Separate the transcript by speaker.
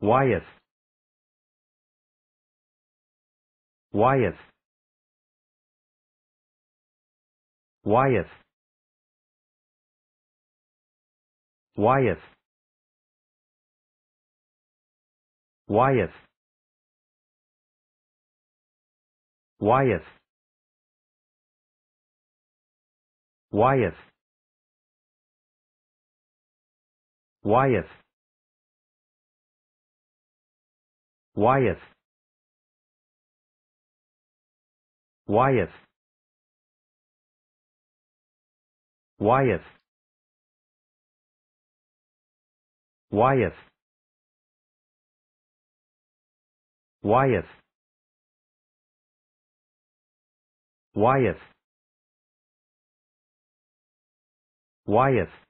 Speaker 1: Wyeth. Wyeth. Wyeth. Wyeth. Wyeth. Wyeth. Wyeth. Wyeth. Wyeth Wyeth Wyeth Wyeth Wyeth Wyeth Wyeth